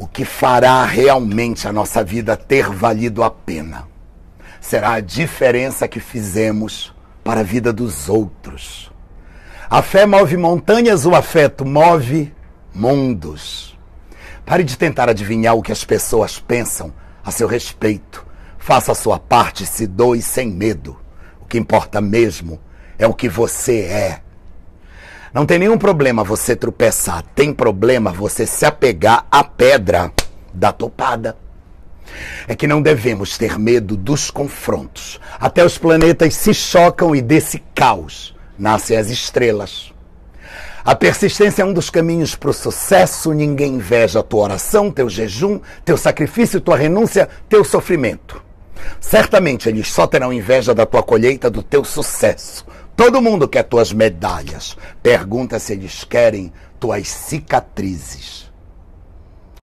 o que fará realmente a nossa vida ter valido a pena será a diferença que fizemos para a vida dos outros. A fé move montanhas, o afeto move mundos. Pare de tentar adivinhar o que as pessoas pensam a seu respeito. Faça a sua parte, se doe sem medo. O que importa mesmo é o que você é. Não tem nenhum problema você tropeçar, tem problema você se apegar à pedra da topada. É que não devemos ter medo dos confrontos. Até os planetas se chocam e desse caos nascem as estrelas. A persistência é um dos caminhos para o sucesso. Ninguém inveja a tua oração, teu jejum, teu sacrifício, tua renúncia, teu sofrimento. Certamente eles só terão inveja da tua colheita, do teu sucesso, Todo mundo quer tuas medalhas. Pergunta se eles querem tuas cicatrizes.